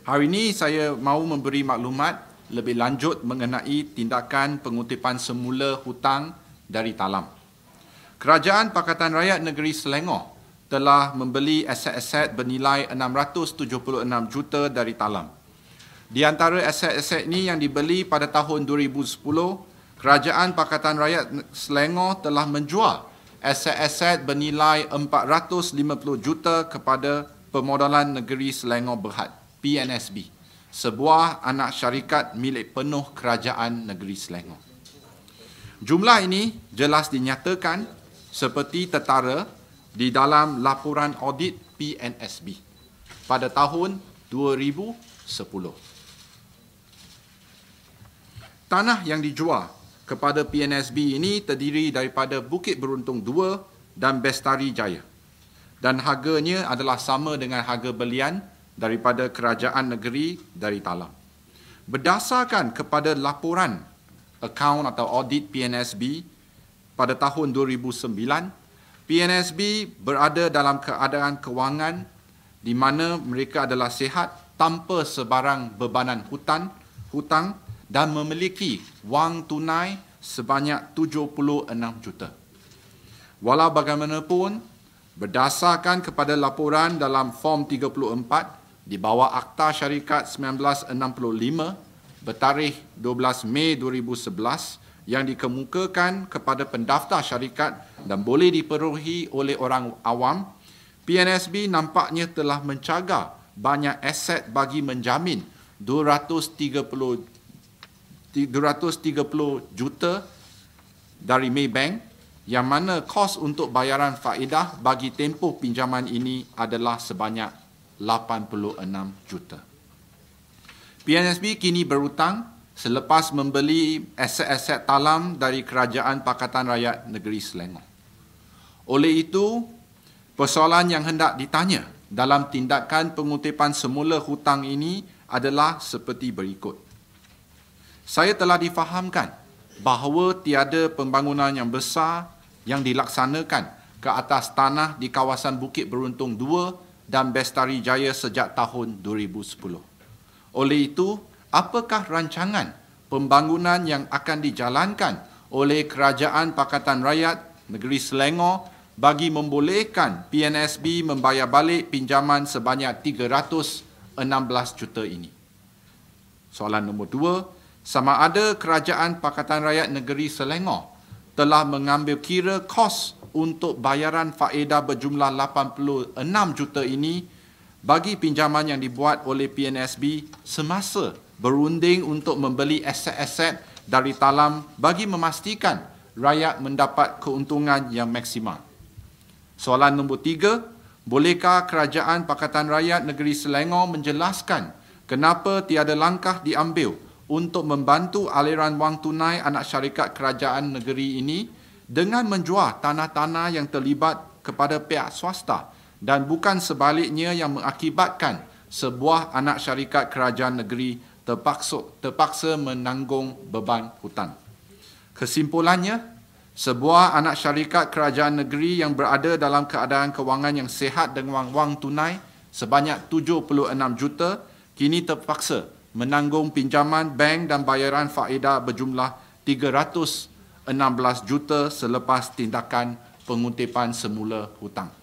Hari ini saya mahu memberi maklumat lebih lanjut mengenai tindakan pengutipan semula hutang dari talam. Kerajaan Pakatan Rakyat Negeri Selangor telah membeli aset-aset bernilai 676 juta dari talam. Di antara aset-aset ini yang dibeli pada tahun 2010, Kerajaan Pakatan Rakyat Selangor telah menjual aset-aset bernilai 450 juta kepada Pemodalan Negeri Selangor Berhad. PNSB, sebuah anak syarikat milik penuh kerajaan negeri Selangor. Jumlah ini jelas dinyatakan seperti tetara di dalam laporan audit PNSB pada tahun 2010. Tanah yang dijual kepada PNSB ini terdiri daripada Bukit Beruntung 2 dan Bestari Jaya dan harganya adalah sama dengan harga belian daripada kerajaan negeri dari Talang. Berdasarkan kepada laporan akaun atau audit PNSB pada tahun 2009, PNSB berada dalam keadaan kewangan di mana mereka adalah sihat tanpa sebarang bebanan hutan, hutang dan memiliki wang tunai sebanyak 76 juta. Walau bagaimanapun, berdasarkan kepada laporan dalam form 34 di bawah Akta Syarikat 1965 bertarikh 12 Mei 2011 yang dikemukakan kepada pendaftar syarikat dan boleh diperuhi oleh orang awam, PNSB nampaknya telah mencaga banyak aset bagi menjamin 230 230 juta dari Maybank yang mana kos untuk bayaran faedah bagi tempoh pinjaman ini adalah sebanyak 86 juta. PNSB kini berhutang selepas membeli aset-aset talam dari Kerajaan Pakatan Rakyat Negeri Selangor. Oleh itu, persoalan yang hendak ditanya dalam tindakan pengutipan semula hutang ini adalah seperti berikut. Saya telah difahamkan bahawa tiada pembangunan yang besar yang dilaksanakan ke atas tanah di kawasan Bukit Beruntung dan Bestari Jaya sejak tahun 2010. Oleh itu, apakah rancangan pembangunan yang akan dijalankan oleh Kerajaan Pakatan Rakyat Negeri Selangor bagi membolehkan PNSB membayar balik pinjaman sebanyak 316 juta ini? Soalan nombor dua, sama ada Kerajaan Pakatan Rakyat Negeri Selangor telah mengambil kira kos untuk bayaran faedah berjumlah 86 juta ini bagi pinjaman yang dibuat oleh PNSB semasa berunding untuk membeli aset-aset dari talam bagi memastikan rakyat mendapat keuntungan yang maksimal. Soalan nombor tiga, bolehkah Kerajaan Pakatan Rakyat Negeri Selangor menjelaskan kenapa tiada langkah diambil untuk membantu aliran wang tunai anak syarikat kerajaan negeri ini dengan menjual tanah-tanah yang terlibat kepada pihak swasta dan bukan sebaliknya yang mengakibatkan sebuah anak syarikat kerajaan negeri terpaksa, terpaksa menanggung beban hutan. Kesimpulannya, sebuah anak syarikat kerajaan negeri yang berada dalam keadaan kewangan yang sehat dengan wang, tunai sebanyak 76 juta kini terpaksa menanggung pinjaman bank dan bayaran faedah berjumlah 300 16 juta selepas tindakan pengutipan semula hutang.